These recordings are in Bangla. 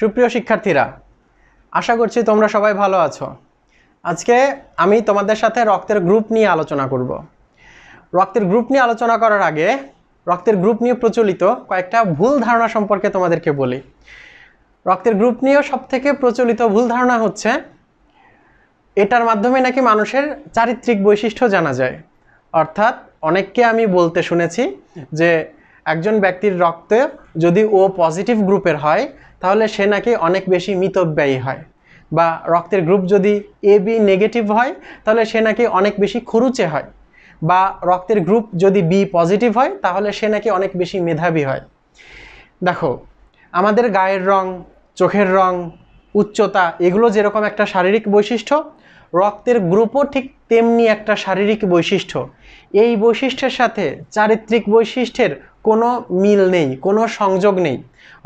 সুপ্রিয় শিক্ষার্থীরা আশা করছি তোমরা সবাই ভালো আছো আজকে আমি তোমাদের সাথে রক্তের গ্রুপ নিয়ে আলোচনা করব রক্তের গ্রুপ নিয়ে আলোচনা করার আগে রক্তের গ্রুপ নিয়ে প্রচলিত কয়েকটা ভুল ধারণা সম্পর্কে তোমাদেরকে বলি রক্তের গ্রুপ নিয়েও সব থেকে প্রচলিত ভুল ধারণা হচ্ছে এটার মাধ্যমে নাকি মানুষের চারিত্রিক বৈশিষ্ট্য জানা যায় অর্থাৎ অনেককে আমি বলতে শুনেছি যে একজন ব্যক্তির রক্তে যদি ও পজিটিভ গ্রুপের হয় তাহলে সে নাকি অনেক বেশি মিতব্যয়ী হয় বা রক্তের গ্রুপ যদি এ বি নেগেটিভ হয় তাহলে সে নাকি অনেক বেশি খরুচে হয় বা রক্তের গ্রুপ যদি বি পজিটিভ হয় তাহলে সে নাকি অনেক বেশি মেধাবী হয় দেখো আমাদের গায়ের রং চোখের রং উচ্চতা এগুলো যেরকম একটা শারীরিক বৈশিষ্ট্য রক্তের গ্রুপও ঠিক তেমনি একটা শারীরিক বৈশিষ্ট্য এই বৈশিষ্ট্যের সাথে চারিত্রিক বৈশিষ্ট্যের কোনো মিল নেই কোনো সংযোগ নেই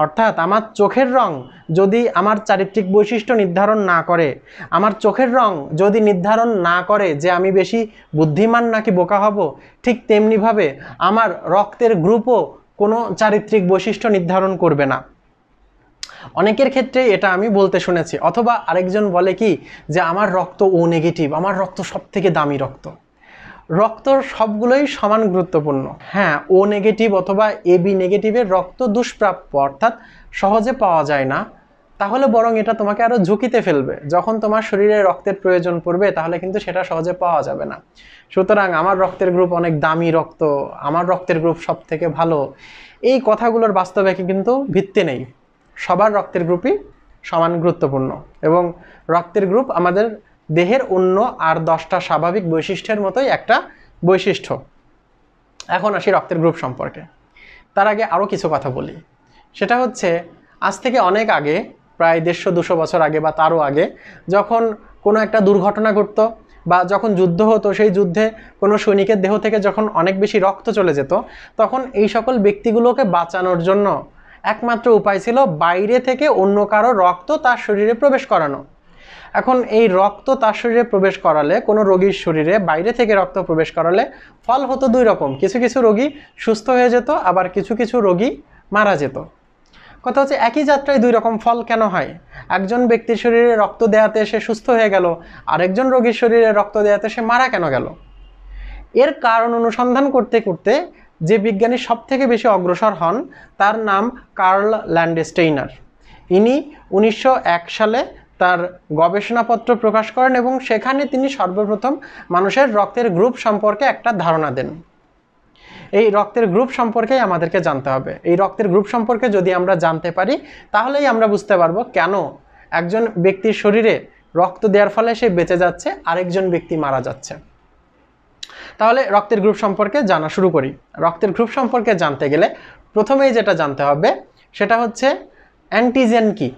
অর্থাৎ আমার চোখের রং যদি আমার চারিত্রিক বৈশিষ্ট্য নির্ধারণ না করে আমার চোখের রং যদি নির্ধারণ না করে যে আমি বেশি বুদ্ধিমান নাকি বোকা হব ঠিক তেমনিভাবে আমার রক্তের গ্রুপও কোনো চারিত্রিক বৈশিষ্ট্য নির্ধারণ করবে না অনেকের ক্ষেত্রে এটা আমি বলতে শুনেছি অথবা আরেকজন বলে কি যে আমার রক্ত ও নেগেটিভ আমার রক্ত সব থেকে দামি রক্ত রক্তর সবগুলোই সমান গুরুত্বপূর্ণ হ্যাঁ ও নেগেটিভ অথবা এবি নেগেটিভের রক্ত দুষ্প্রাপ্য অর্থাৎ সহজে পাওয়া যায় না তাহলে বরং এটা তোমাকে আরও ঝুঁকিতে ফেলবে যখন তোমার শরীরে রক্তের প্রয়োজন পড়বে তাহলে কিন্তু সেটা সহজে পাওয়া যাবে না সুতরাং আমার রক্তের গ্রুপ অনেক দামি রক্ত আমার রক্তের গ্রুপ সব থেকে ভালো এই কথাগুলোর বাস্তবে কিন্তু ভিত্তি নেই সবার রক্তের গ্রুপই সমান গুরুত্বপূর্ণ এবং রক্তের গ্রুপ আমাদের দেহের অন্য আর দশটা স্বাভাবিক বৈশিষ্ট্যের মতোই একটা বৈশিষ্ট্য এখন আসি রক্তের গ্রুপ সম্পর্কে তার আগে আরও কিছু কথা বলি সেটা হচ্ছে আজ থেকে অনেক আগে প্রায় দেড়শো দুশো বছর আগে বা তারও আগে যখন কোনো একটা দুর্ঘটনা ঘটত বা যখন যুদ্ধ হতো সেই যুদ্ধে কোনো সৈনিকের দেহ থেকে যখন অনেক বেশি রক্ত চলে যেত তখন এই সকল ব্যক্তিগুলোকে বাঁচানোর জন্য একমাত্র উপায় ছিল বাইরে থেকে অন্য কারো রক্ত তার শরীরে প্রবেশ করানো এখন এই রক্ত তার শরীরে প্রবেশ করালে কোনো রোগীর শরীরে বাইরে থেকে রক্ত প্রবেশ করালে ফল হতো দুই রকম কিছু কিছু রোগী সুস্থ হয়ে যেত আবার কিছু কিছু রোগী মারা যেত কথা হচ্ছে একই যাত্রায় দুই রকম ফল কেন হয় একজন ব্যক্তির শরীরে রক্ত দেয়াতে সে সুস্থ হয়ে গেল আরেকজন রোগীর শরীরে রক্ত দেয়াতে সে মারা কেন গেল এর কারণ অনুসন্ধান করতে করতে যে বিজ্ঞানী সবথেকে বেশি অগ্রসর হন তার নাম কার্ল ল্যান্ডেস্টেইনার ইনি উনিশশো সালে তার গবেষণাপত্র প্রকাশ করেন এবং সেখানে তিনি সর্বপ্রথম মানুষের রক্তের গ্রুপ সম্পর্কে একটা ধারণা দেন এই রক্তের গ্রুপ সম্পর্কেই আমাদেরকে জানতে হবে এই রক্তের গ্রুপ সম্পর্কে যদি আমরা জানতে পারি তাহলেই আমরা বুঝতে পারবো কেন একজন ব্যক্তির শরীরে রক্ত দেওয়ার ফলে সে বেঁচে যাচ্ছে আরেকজন ব্যক্তি মারা যাচ্ছে তাহলে রক্তের গ্রুপ সম্পর্কে জানা শুরু করি রক্তের গ্রুপ সম্পর্কে জানতে গেলে প্রথমেই যেটা জানতে হবে সেটা হচ্ছে অ্যান্টিজেন কী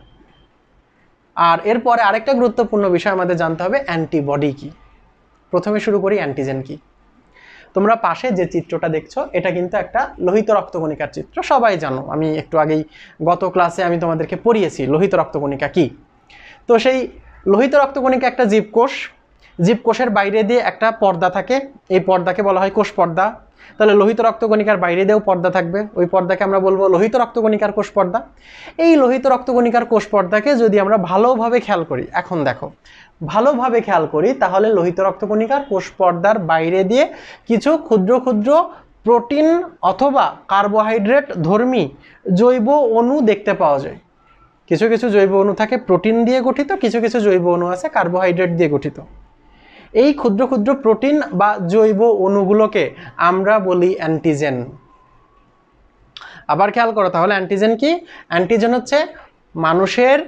আর এরপরে আরেকটা গুরুত্বপূর্ণ বিষয় আমাদের জানতে হবে অ্যান্টিবডি কি প্রথমে শুরু করি অ্যান্টিজেন কি তোমরা পাশে যে চিত্রটা দেখছো এটা কিন্তু একটা লোহিত রক্তকণিকার চিত্র সবাই জানো আমি একটু আগেই গত ক্লাসে আমি তোমাদেরকে পড়িয়েছি লোহিত রক্তকণিকা কি তো সেই লোহিত রক্তকণিকা একটা জীবকোষ জীবকোষের বাইরে দিয়ে একটা পর্দা থাকে এই পর্দাকে বলা হয় কোষ পর্দা তাহলে লোহিত রক্তকণিকার বাইরে দিয়েও পর্দা থাকবে ওই পর্দাকে আমরা বলবো লোহিত রক্তকণিকার কোষ পর্দা এই লোহিত রক্তকণিকার কোষ পর্দাকে যদি আমরা ভালোভাবে খেয়াল করি এখন দেখো ভালোভাবে খেয়াল করি তাহলে লোহিত রক্তকণিকার কোষ পর্দার বাইরে দিয়ে কিছু ক্ষুদ্র ক্ষুদ্র প্রোটিন অথবা কার্বোহাইড্রেট ধর্মী জৈব অণু দেখতে পাওয়া যায় কিছু কিছু জৈব অণু থাকে প্রোটিন দিয়ে গঠিত কিছু কিছু জৈব অণু আছে কার্বোহাইড্রেট দিয়ে গঠিত এই ক্ষুদ্র ক্ষুদ্র প্রোটিন বা জৈব অণুগুলোকে আমরা বলি অ্যান্টিজেন আবার খেয়াল করো তাহলে অ্যান্টিজেন কি অ্যান্টিজেন হচ্ছে মানুষের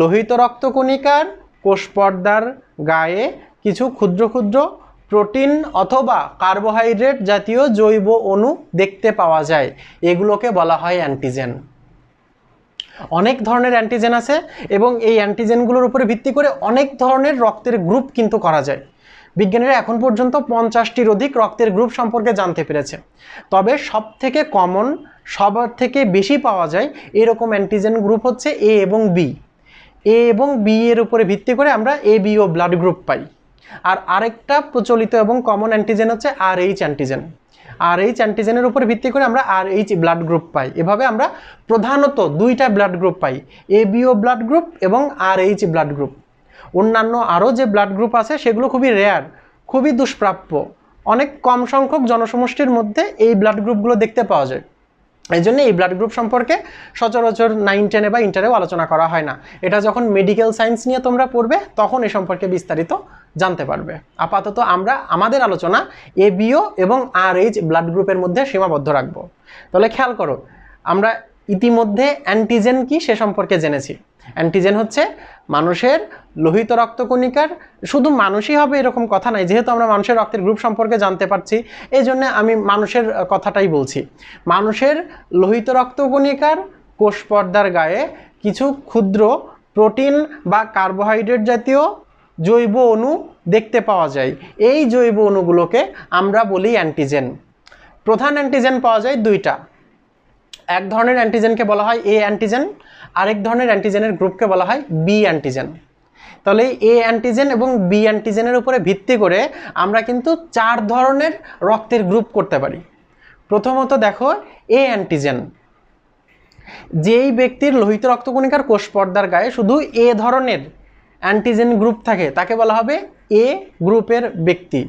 লোহিত রক্তকণিকার কোষপর্দার গায়ে কিছু ক্ষুদ্র ক্ষুদ্র প্রোটিন অথবা কার্বোহাইড্রেট জাতীয় জৈব অণু দেখতে পাওয়া যায় এগুলোকে বলা হয় অ্যান্টিজেন অনেক ধরনের অ্যান্টিজেন আছে এবং এই অ্যান্টিজেনগুলোর উপরে ভিত্তি করে অনেক ধরনের রক্তের গ্রুপ কিন্তু করা যায় বিজ্ঞানীরা এখন পর্যন্ত পঞ্চাশটির অধিক রক্তের গ্রুপ সম্পর্কে জানতে পেরেছে তবে সব থেকে কমন সবার থেকে বেশি পাওয়া যায় এরকম অ্যান্টিজেন গ্রুপ হচ্ছে এ এবং বি এ এবং বি এর উপরে ভিত্তি করে আমরা A B O blood group পাই আর আরেকটা প্রচলিত এবং কমন অ্যান্টিজেন হচ্ছে R H antigen R H অ্যান্টিজেনের উপর ভিত্তি করে আমরা আর এইচ ব্লাড গ্রুপ পাই এভাবে আমরা প্রধানত দুইটা ব্লাড গ্রুপ পাই A B O blood group এবং আর এইচ ব্লাড গ্রুপ অন্যান্য আরও যে ব্লাড গ্রুপ আছে সেগুলো খুবই রেয়ার খুবই দুষ্প্রাপ্য অনেক কম সংখ্যক জনসমষ্টির মধ্যে এই ব্লাড গ্রুপগুলো দেখতে পাওয়া যায় এই জন্য এই ব্লাড গ্রুপ সম্পর্কে সচরাচর নাইন টেনে বা ইন্টারেও আলোচনা করা হয় না এটা যখন মেডিকেল সায়েন্স নিয়ে তোমরা পড়বে তখন এ সম্পর্কে বিস্তারিত জানতে পারবে আপাতত আমরা আমাদের আলোচনা এ বিও এবং আর এইচ ব্লাড গ্রুপের মধ্যে সীমাবদ্ধ রাখবো তাহলে খেয়াল করো আমরা ইতিমধ্যে অ্যান্টিজেন কি সে সম্পর্কে জেনেছি অ্যান্টিজেন হচ্ছে মানুষের লোহিত রক্তকণিকার শুধু মানুষই হবে এরকম কথা নাই যেহেতু আমরা মানুষের রক্তের গ্রুপ সম্পর্কে জানতে পারছি এই জন্য আমি মানুষের কথাটাই বলছি মানুষের লোহিত রক্তকণিকার কোষ পর্দার গায়ে কিছু ক্ষুদ্র প্রোটিন বা কার্বোহাইড্রেট জাতীয় জৈব অণু দেখতে পাওয়া যায় এই জৈব অণুগুলোকে আমরা বলি অ্যান্টিজেন প্রধান অ্যান্টিজেন পাওয়া যায় দুইটা এক ধরনের অ্যান্টিজেনকে বলা হয় এ অ্যান্টিজেন আরেক ধরনের অ্যান্টিজেনের গ্রুপকে বলা হয় বি অ্যান্টিজেন তাহলে এ অ্যান্টিজেন এবং বি অ্যান্টিজেনের উপরে ভিত্তি করে আমরা কিন্তু চার ধরনের রক্তের গ্রুপ করতে পারি প্রথমত দেখো এ অ্যান্টিজেন যেই ব্যক্তির লোহিত রক্তকণিকার কোষ পর্দার গায়ে শুধু এ ধরনের অ্যান্টিজেন গ্রুপ থাকে তাকে বলা হবে এ গ্রুপের ব্যক্তি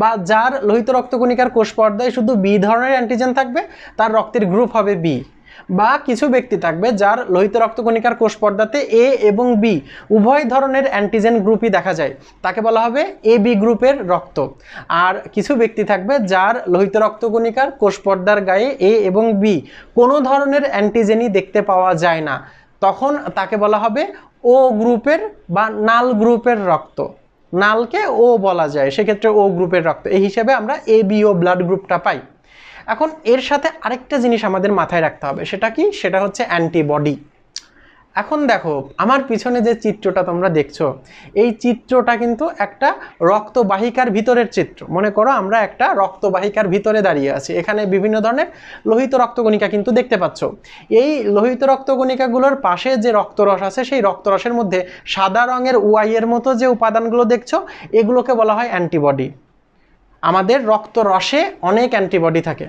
বা যার লোহিত রক্তকণিকার কোষ পর্দায় শুধু বি ধরনের অ্যান্টিজেন থাকবে তার রক্তের গ্রুপ হবে বি বা কিছু ব্যক্তি থাকবে যার লোহিত রক্তকণিকার কোষ পর্দাতে এ এবং বি উভয় ধরনের অ্যান্টিজেন গ্রুপই দেখা যায় তাকে বলা হবে এ বি গ্রুপের রক্ত আর কিছু ব্যক্তি থাকবে যার লোহিত রক্তকণিকার কোষ পর্দার গায়ে এ এবং বি কোনো ধরনের অ্যান্টিজেনই দেখতে পাওয়া যায় না তখন তাকে বলা হবে ও গ্রুপের বা নাল গ্রুপের রক্ত নালকে ও বলা যায় সেক্ষেত্রে ও গ্রুপের রক্ত এই হিসেবে আমরা এ বিও ব্লাড গ্রুপটা পাই এখন এর সাথে আরেকটা জিনিস আমাদের মাথায় রাখতে হবে সেটা কি সেটা হচ্ছে অ্যান্টিবডি এখন দেখো আমার পিছনে যে চিত্রটা তোমরা দেখছো এই চিত্রটা কিন্তু একটা রক্তবাহিকার ভিতরের চিত্র মনে করো আমরা একটা রক্তবাহিকার ভিতরে দাঁড়িয়ে আছি এখানে বিভিন্ন ধরনের লোহিত রক্তকণিকা কিন্তু দেখতে পাচ্ছ এই লোহিত রক্তকণিকাগুলোর পাশে যে রক্তরস আছে সেই রক্তরসের মধ্যে সাদা রঙের ওয়াইয়ের মতো যে উপাদানগুলো দেখছো এগুলোকে বলা হয় অ্যান্টিবডি আমাদের রক্তরসে অনেক অ্যান্টিবডি থাকে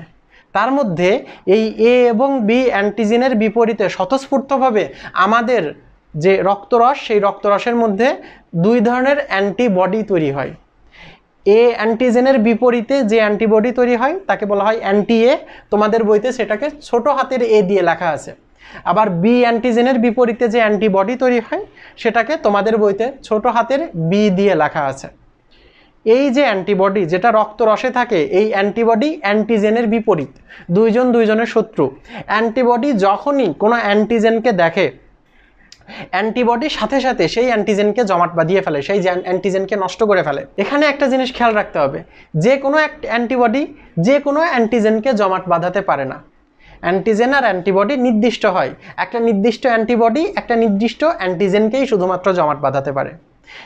তার মধ্যে এই এ এবং বি অ্যান্টিজেনের বিপরীতে স্বতঃস্ফূর্তভাবে আমাদের যে রক্তরস সেই রক্তরসের মধ্যে দুই ধরনের অ্যান্টিবডি তৈরি হয় এ অ্যান্টিজেনের বিপরীতে যে অ্যান্টিবডি তৈরি হয় তাকে বলা হয় অ্যান্টি এ তোমাদের বইতে সেটাকে ছোট হাতের এ দিয়ে লেখা আছে আবার বি অ্যান্টিজেনের বিপরীতে যে অ্যান্টিবডি তৈরি হয় সেটাকে তোমাদের বইতে ছোট হাতের বি দিয়ে লেখা আছে এই যে অ্যান্টিবডি যেটা রক্তরসে থাকে এই অ্যান্টিবডি অ্যান্টিজেনের বিপরীত দুইজন দুইজনের শত্রু অ্যান্টিবডি যখনই কোনো অ্যান্টিজেনকে দেখে অ্যান্টিবডির সাথে সাথে সেই অ্যান্টিজেনকে জমাট বাঁধিয়ে ফেলে সেই অ্যান্টিজেনকে নষ্ট করে ফেলে এখানে একটা জিনিস খেয়াল রাখতে হবে যে কোনো এক অ্যান্টিবডি যে কোনো অ্যান্টিজেনকে জমাট বাঁধাতে পারে না অ্যান্টিজেন আর অ্যান্টিবডি নির্দিষ্ট হয় একটা নির্দিষ্ট অ্যান্টিবডি একটা নির্দিষ্ট অ্যান্টিজেনকেই শুধুমাত্র জমাট বাঁধাতে পারে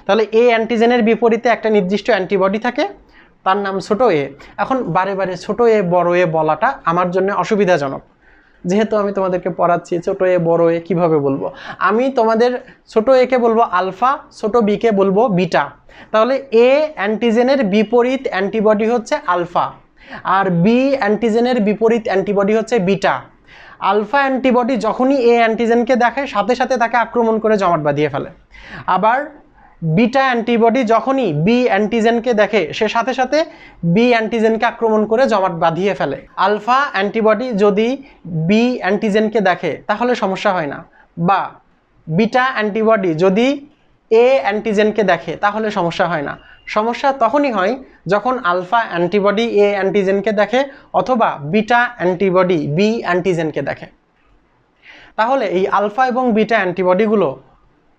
তাহলে এ অ্যান্টিজেনের বিপরীতে একটা নির্দিষ্ট অ্যান্টিবডি থাকে তার নাম ছোট এ এখন বারে বারে ছোট এ বড় এ বলাটা আমার জন্য অসুবিধাজনক যেহেতু আমি তোমাদেরকে পড়াচ্ছি ছোট এ বড় এ কীভাবে বলবো আমি তোমাদের ছোট একে বলবো আলফা ছোট বিকে বলবো বিটা তাহলে এ অ্যান্টিজেনের বিপরীত অ্যান্টিবডি হচ্ছে আলফা আর বি অ্যান্টিজেনের বিপরীত অ্যান্টিবডি হচ্ছে বিটা আলফা অ্যান্টিবডি যখনই এ অ্যান্টিজেনকে দেখে সাথে সাথে তাকে আক্রমণ করে জমাট বাঁধিয়ে ফেলে আবার বিটা অ্যান্টিবডি যখনই বি অ্যান্টিজেনকে দেখে সে সাথে সাথে বি অ্যান্টিজেনকে আক্রমণ করে জমাট বাঁধিয়ে ফেলে আলফা অ্যান্টিবডি যদি বি অ্যান্টিজেনকে দেখে তাহলে সমস্যা হয় না বা বিটা অ্যান্টিবডি যদি এ অ্যান্টিজেনকে দেখে তাহলে সমস্যা হয় না সমস্যা তখনই হয় যখন আলফা অ্যান্টিবডি এ অ্যান্টিজেনকে দেখে অথবা বিটা অ্যান্টিবডি বি অ্যান্টিজেনকে দেখে তাহলে এই আলফা এবং বিটা অ্যান্টিবডিগুলো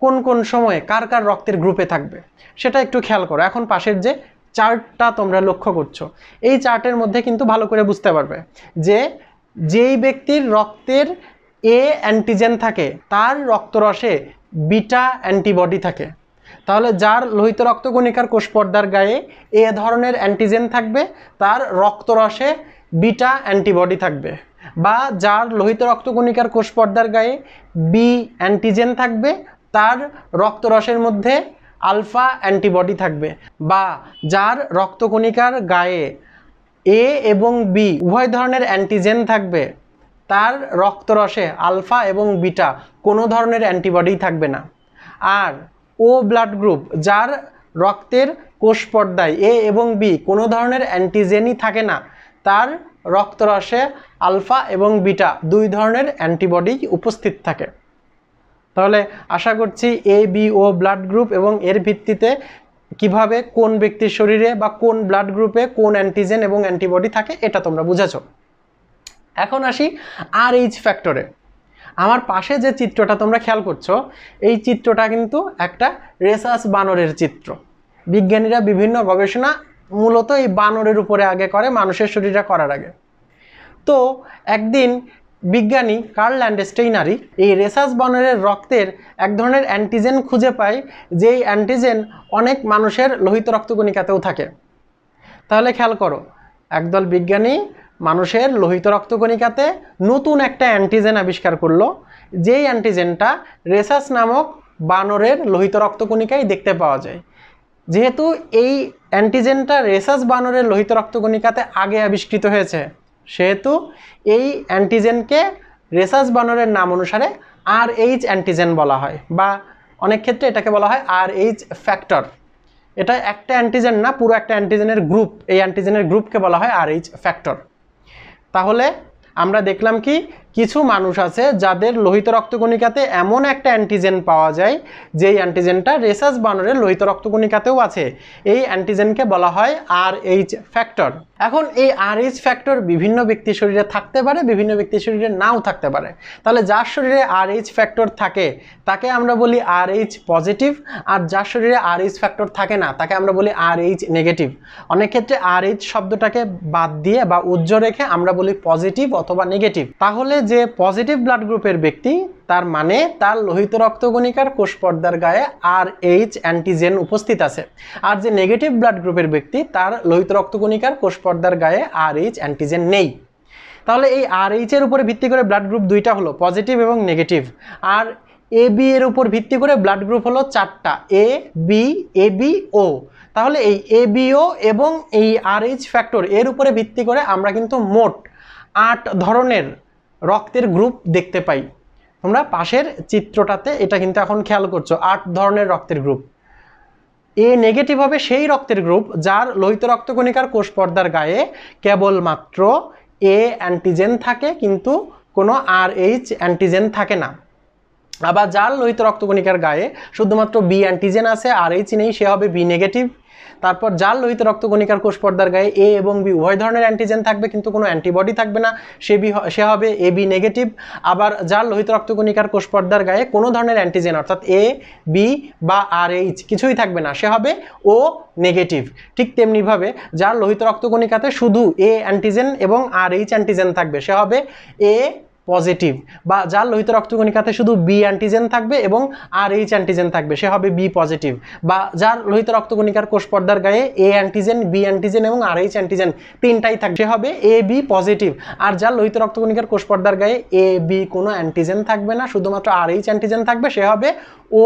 কোন কোন সময়ে কার কার রক্তের গ্রুপে থাকবে সেটা একটু খেয়াল করো এখন পাশের যে চার্টটা তোমরা লক্ষ্য করছো এই চার্টের মধ্যে কিন্তু ভালো করে বুঝতে পারবে যে যেই ব্যক্তির রক্তের এ অ্যান্টিজেন থাকে তার রক্তরসে বিটা অ্যান্টিবডি থাকে তাহলে যার লোহিত রক্তকণিকার কোষপর্দার গায়ে এ ধরনের অ্যান্টিজেন থাকবে তার রক্তরসে বিটা অ্যান্টিবডি থাকবে বা যার লোহিত রক্তকণিকার কোষপর্দার গায়ে বি অ্যান্টিজেন থাকবে তার রক্তরসের মধ্যে আলফা অ্যান্টিবডি থাকবে বা যার রক্তকণিকার গায়ে এ এবং বি উভয় ধরনের অ্যান্টিজেন থাকবে তার রক্তরসে আলফা এবং বিটা কোনো ধরনের অ্যান্টিবডি থাকবে না আর ও ব্লাড গ্রুপ যার রক্তের কোষ পর্দায় এ এবং বি কোনো ধরনের অ্যান্টিজেনই থাকে না তার রক্তরসে আলফা এবং বিটা দুই ধরনের অ্যান্টিবডি উপস্থিত থাকে তাহলে আশা করছি A B O blood group এবং এর ভিত্তিতে কিভাবে কোন ব্যক্তির শরীরে বা কোন ব্লাড গ্রুপে কোন অ্যান্টিজেন এবং অ্যান্টিবডি থাকে এটা তোমরা বুঝেছ এখন আসি আর এইচ ফ্যাক্টরে আমার পাশে যে চিত্রটা তোমরা খেয়াল করছো এই চিত্রটা কিন্তু একটা রেসাস বানরের চিত্র বিজ্ঞানীরা বিভিন্ন গবেষণা মূলত এই বানরের উপরে আগে করে মানুষের শরীরে করার আগে তো একদিন বিজ্ঞানী কার্ল অ্যান্ডেস্টেইনারি এই রেসাস বনরের রক্তের এক ধরনের অ্যান্টিজেন খুঁজে পায় যেই অ্যান্টিজেন অনেক মানুষের লোহিত রক্তকণিকাতেও থাকে তাহলে খেয়াল করো একদল বিজ্ঞানী মানুষের লোহিত রক্তকণিকাতে নতুন একটা অ্যান্টিজেন আবিষ্কার করলো যেই অ্যান্টিজেনটা রেসাস নামক বানরের লোহিত রক্তকণিকায় দেখতে পাওয়া যায় যেহেতু এই অ্যান্টিজেনটা রেসাস বানরের লোহিত রক্তকণিকাতে আগে আবিষ্কৃত হয়েছে সেহেতু এই অ্যান্টিজেনকে রেসাস বানরের নাম অনুসারে আর এইচ অ্যান্টিজেন বলা হয় বা অনেক ক্ষেত্রে এটাকে বলা হয় আর এইচ ফ্যাক্টর এটা একটা অ্যান্টিজেন না পুরো একটা অ্যান্টিজেনের গ্রুপ এই অ্যান্টিজেনের গ্রুপকে বলা হয় আর এইচ ফ্যাক্টর তাহলে আমরা দেখলাম কি কিছু মানুষ আছে যাদের লোহিত রক্তকণিকাতে এমন একটা অ্যান্টিজেন পাওয়া যায় যেই অ্যান্টিজেনটা রেসাস বানরের লোহিত রক্তকণিকাতেও আছে এই অ্যান্টিজেনকে বলা হয় আর এইচ ফ্যাক্টর এখন এই আর এইচ ফ্যাক্টর বিভিন্ন ব্যক্তির শরীরে থাকতে পারে বিভিন্ন ব্যক্তির শরীরে নাও থাকতে পারে তাহলে যার শরীরে আর এইচ ফ্যাক্টর থাকে তাকে আমরা বলি আর এইচ পজিটিভ আর যার শরীরে আর এইচ ফ্যাক্টর থাকে না তাকে আমরা বলি আর এইচ নেগেটিভ অনেক ক্ষেত্রে আর এইচ শব্দটাকে বাদ দিয়ে বা উজ্জ্ব রেখে আমরা বলি পজিটিভ অথবা নেগেটিভ তাহলে যে পজিটিভ ব্লাড গ্রুপের ব্যক্তি তার মানে তার লোহিত রক্তগণিকার কোষ পর্দার গায়ে আর এইচ অ্যান্টিজেন উপস্থিত আছে আর যে নেগেটিভ ব্লাড গ্রুপের ব্যক্তি তার লোহিত রক্তগণিকার কোষ পর্দার গায়ে আর এইচ অ্যান্টিজেন নেই তাহলে এই আর এইচের উপরে ভিত্তি করে ব্লাড গ্রুপ দুইটা হলো পজিটিভ এবং নেগেটিভ আর এ বি এর উপর ভিত্তি করে ব্লাড গ্রুপ হলো চারটা এ বি এ বি ও তাহলে এই এ বিও এবং এই আর এইচ ফ্যাক্টর এর উপরে ভিত্তি করে আমরা কিন্তু মোট আট ধরনের রক্তের গ্রুপ দেখতে পাই তোমরা পাশের চিত্রটাতে এটা কিন্তু এখন খেয়াল করছো আট ধরনের রক্তের গ্রুপ এ নেগেটিভ হবে সেই রক্তের গ্রুপ যার লোহিত রক্তকণিকার কোষ পর্দার গায়ে কেবলমাত্র এ অ্যান্টিজেন থাকে কিন্তু কোনো আর এইচ অ্যান্টিজেন থাকে না আবার যার লোহিত রক্তকণিকার গায়ে শুধুমাত্র বি অ্যান্টিজেন আছে আর এইচ নেই সে হবে বি নেগেটিভ তারপর জাল লোহিত কণিকার কোষ পর্দার গায়ে এ এবং বি উভয় ধরনের অ্যান্টিজেন থাকবে কিন্তু কোনো অ্যান্টিবডি থাকবে না সে বি সে হবে এ বি নেগেটিভ আবার জাল লোহিত রক্তকণিকার কোষ পর্দার গায়ে কোনো ধরনের অ্যান্টিজেন অর্থাৎ এ বি বা আর এইচ কিছুই থাকবে না সে হবে ও নেগেটিভ ঠিক তেমনিভাবে যার লোহিত রক্তকণিকাতে শুধু এ অ্যান্টিজেন এবং আর এইচ অ্যান্টিজেন থাকবে সে হবে এ পজিটিভ বা যার লোহিত রক্তকণিকাতে শুধু বি অ্যান্টিজেন থাকবে এবং আর এইচ অ্যান্টিজেন থাকবে সে হবে বি পজিটিভ বা যার লোহিত রক্তকণিকার কোষপর্দার গায়ে এ অ্যান্টিজেন বি অ্যান্টিজেন এবং আর এইচ অ্যান্টিজেন তিনটাই থাকবে হবে এ বি পজিটিভ আর যার লোহিত রক্তকণিকার কোষপর্দার গায়ে এ বি কোনো অ্যান্টিজেন থাকবে না শুধুমাত্র আর এইচ অ্যান্টিজেন থাকবে সে হবে ও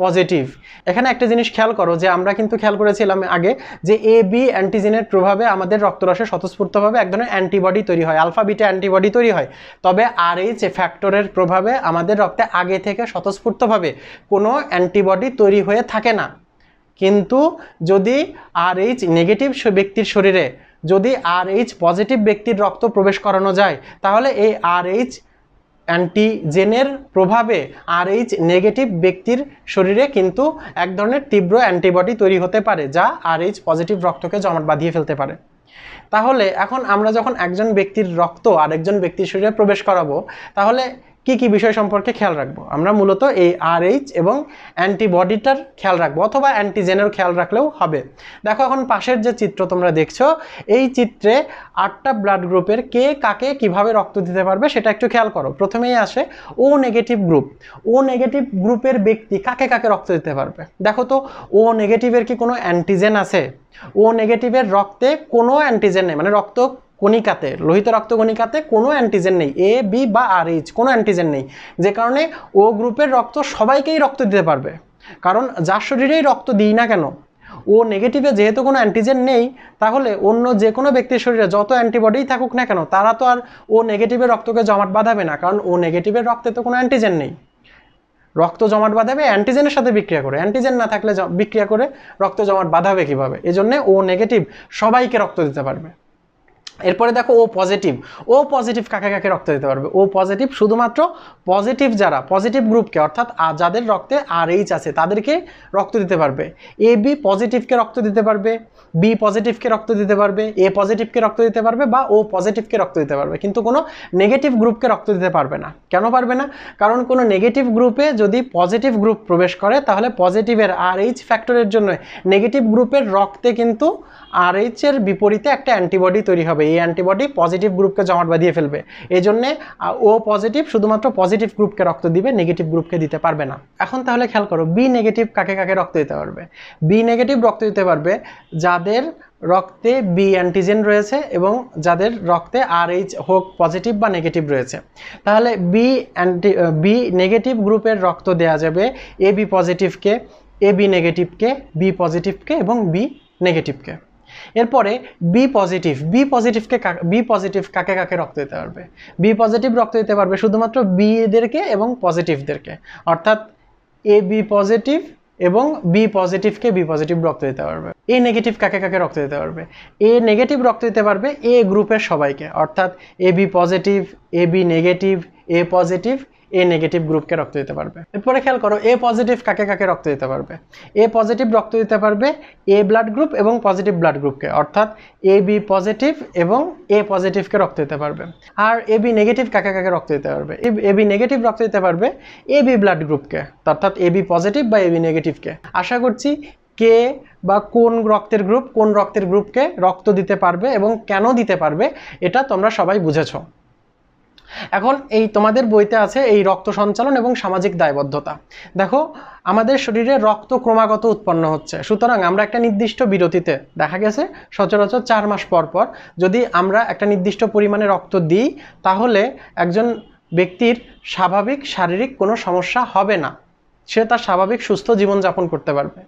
পজিটিভ এখানে একটা জিনিস খেয়াল করো যে আমরা কিন্তু খেয়াল করেছিলাম আগে যে এ বি অ্যান্টিজেনের প্রভাবে আমাদের রক্তরসে স্বতঃস্ফূর্তভাবে এক ধরনের অ্যান্টিবডি তৈরি হয় আলফা বিটা অ্যান্টিবডি তৈরি হয় তবে আর এইচ ফ্যাক্টরের প্রভাবে আমাদের রক্তে আগে থেকে স্বতঃস্ফূর্তভাবে কোনো অ্যান্টিবডি তৈরি হয়ে থাকে না কিন্তু যদি আর এইচ নেগেটিভ ব্যক্তির শরীরে যদি আর এইচ পজিটিভ ব্যক্তির রক্ত প্রবেশ করানো যায় তাহলে এই আর এইচ অ্যান্টিজেনের প্রভাবে আর এইচ নেগেটিভ ব্যক্তির শরীরে কিন্তু এক ধরনের তীব্র অ্যান্টিবডি তৈরি হতে পারে যা আর এইচ পজিটিভ রক্তকে জমাট বাঁধিয়ে ফেলতে পারে তাহলে এখন আমরা যখন একজন ব্যক্তির রক্ত আরেকজন ব্যক্তির শরীরে প্রবেশ করাবো তাহলে কি কি বিষয় সম্পর্কে খেয়াল রাখবো আমরা মূলত এই আরএইচ এবং অ্যান্টিবডিটার খেয়াল রাখবো অথবা অ্যান্টিজেনের খেয়াল রাখলেও হবে দেখো এখন পাশের যে চিত্র তোমরা দেখছো এই চিত্রে আটটা ব্লাড গ্রুপের কে কাকে কিভাবে রক্ত দিতে পারবে সেটা একটু খেয়াল করো প্রথমেই আসে O negative group O negative গ্রুপের ব্যক্তি কাকে কাকে রক্ত দিতে পারবে দেখো তো ও নেগেটিভের কি কোনো অ্যান্টিজেন আছে ও নেগেটিভের রক্তে কোনো অ্যান্টিজেন নেই মানে রক্ত কণিকাতে লোহিত রক্ত কণিকাতে কোনো অ্যান্টিজেন নেই এ বি বা আর এইচ কোনো অ্যান্টিজেন নেই যে কারণে ও গ্রুপের রক্ত সবাইকেই রক্ত দিতে পারবে কারণ যার শরীরেই রক্ত দিই না কেন ও নেগেটিভে যেহেতু কোনো অ্যান্টিজেন নেই তাহলে অন্য যে কোনো ব্যক্তির শরীরে যত অ্যান্টিবডিই থাকুক না কেন তারা তো আর ও নেগেটিভের রক্তকে জমাট বাঁধাবে না কারণ ও নেগেটিভের রক্তে তো কোনো অ্যান্টিজেন নেই রক্ত জমাট বাঁধাবে অ্যান্টিজেনের সাথে বিক্রিয়া করে অ্যান্টিজেন না থাকলে বিক্রিয়া করে রক্ত জমাট বাঁধাবে কীভাবে এজন্যে ও নেগেটিভ সবাইকে রক্ত দিতে পারবে এরপরে দেখো ও পজিটিভ ও পজিটিভ কাকে কাকে রক্ত দিতে পারবে ও পজিটিভ শুধুমাত্র পজিটিভ যারা পজিটিভ গ্রুপকে অর্থাৎ যাদের রক্তে আর এইচ আছে তাদেরকে রক্ত দিতে পারবে এ বি পজিটিভকে রক্ত দিতে পারবে বি পজিটিভকে রক্ত দিতে পারবে এ পজিটিভকে রক্ত দিতে পারবে বা ও পজিটিভকে রক্ত দিতে পারবে কিন্তু কোনো নেগেটিভ গ্রুপকে রক্ত দিতে পারবে না কেন পারবে না কারণ কোনো নেগেটিভ গ্রুপে যদি পজিটিভ গ্রুপ প্রবেশ করে তাহলে পজিটিভের আর এইচ ফ্যাক্টরের জন্য নেগেটিভ গ্রুপের রক্তে কিন্তু আর এইচের বিপরীতে একটা অ্যান্টিবডি তৈরি হবে এই অ্যান্টিবডি পজিটিভ গ্রুপকে জমাট বাঁধিয়ে ফেলবে এই জন্যে ও পজিটিভ শুধুমাত্র পজিটিভ গ্রুপকে রক্ত দিবে নেগেটিভ গ্রুপকে দিতে পারবে না এখন তাহলে খেয়াল করো বি নেগেটিভ কাকে কাকে রক্ত দিতে পারবে বি নেগেটিভ রক্ত দিতে পারবে যাদের রক্তে বি অ্যান্টিজেন রয়েছে এবং যাদের রক্তে আর এইচ হোক পজিটিভ বা নেগেটিভ রয়েছে তাহলে বি অ্যান্টি বি নেগেটিভ গ্রুপের রক্ত দেওয়া যাবে এ বি পজিটিভকে এ বি নেগেটিভকে বি পজিটিভকে এবং বি নেগেটিভকে এরপরে বি পজিটিভ বি পজিটিভকে বি পজিটিভ কাকে কাকে রক্ত দিতে পারবে বি পজিটিভ রক্ত দিতে পারবে শুধুমাত্র বি এদেরকে এবং পজিটিভদেরকে অর্থাৎ এ বি পজিটিভ এবং বি পজিটিভকে বি পজিটিভ রক্ত দিতে পারবে এ নেগেটিভ কাকে কাকে রক্ত দিতে পারবে এ নেগেটিভ রক্ত দিতে পারবে এ গ্রুপের সবাইকে অর্থাৎ A B positive A B negative A positive A negative গ্রুপকে রক্ত দিতে পারবে এরপরে খেয়াল করো এ পজিটিভ কাকে কাকে রক্ত দিতে পারবে এ পজিটিভ রক্ত দিতে পারবে এ ব্লাড গ্রুপ এবং পজিটিভ ব্লাড গ্রুপকে অর্থাৎ এ বি পজিটিভ এবং এ পজিটিভকে রক্ত দিতে পারবে আর এ বি নেগেটিভ কাকে কাকে রক্ত দিতে পারবে এ বি নেগেটিভ রক্ত দিতে পারবে এ বি ব্লাড গ্রুপকে অর্থাৎ এ বি পজিটিভ বা এ বি নেগেটিভকে আশা করছি কে বা কোন রক্তের গ্রুপ কোন রক্তের গ্রুপকে রক্ত দিতে পারবে এবং কেন দিতে পারবে এটা তোমরা সবাই বুঝেছো এখন এই তোমাদের বইতে আছে এই রক্ত সঞ্চালন এবং সামাজিক দায়বদ্ধতা দেখো আমাদের শরীরে রক্ত ক্রমাগত উৎপন্ন হচ্ছে সুতরাং আমরা একটা নির্দিষ্ট বিরতিতে দেখা গেছে সচরাচর চার মাস পর পর যদি আমরা একটা নির্দিষ্ট পরিমাণে রক্ত দিই তাহলে একজন ব্যক্তির স্বাভাবিক শারীরিক কোনো সমস্যা হবে না সে তার স্বাভাবিক সুস্থ জীবনযাপন করতে পারবে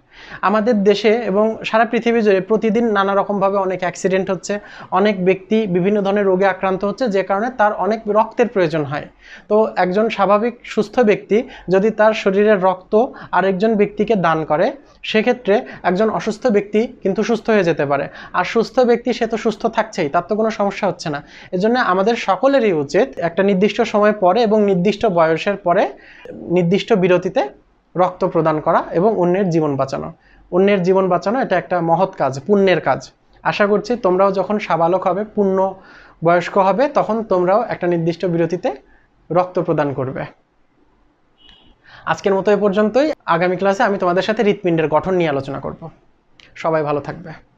আমাদের দেশে এবং সারা পৃথিবী জুড়ে প্রতিদিন নানা রকমভাবে অনেক অ্যাক্সিডেন্ট হচ্ছে অনেক ব্যক্তি বিভিন্ন ধরনের রোগে আক্রান্ত হচ্ছে যে কারণে তার অনেক রক্তের প্রয়োজন হয় তো একজন স্বাভাবিক সুস্থ ব্যক্তি যদি তার শরীরের রক্ত আরেকজন ব্যক্তিকে দান করে সেক্ষেত্রে একজন অসুস্থ ব্যক্তি কিন্তু সুস্থ হয়ে যেতে পারে আর সুস্থ ব্যক্তি সে তো সুস্থ থাকছেই তার তো কোনো সমস্যা হচ্ছে না এজন্য আমাদের সকলেরই উচিত একটা নির্দিষ্ট সময় পরে এবং নির্দিষ্ট বয়সের পরে নির্দিষ্ট বিরতিতে রক্ত প্রদান করা এবং অন্যের জীবন বাঁচানো অন্যের জীবন বাঁচানো এটা একটা মহৎ কাজ পুণ্যের কাজ আশা করছি তোমরাও যখন সাবালক হবে পূর্ণ বয়স্ক হবে তখন তোমরাও একটা নির্দিষ্ট বিরতিতে রক্ত প্রদান করবে আজকের মতো এ পর্যন্তই আগামী ক্লাসে আমি তোমাদের সাথে হৃৎপিণ্ডের গঠন নিয়ে আলোচনা করব সবাই ভালো থাকবে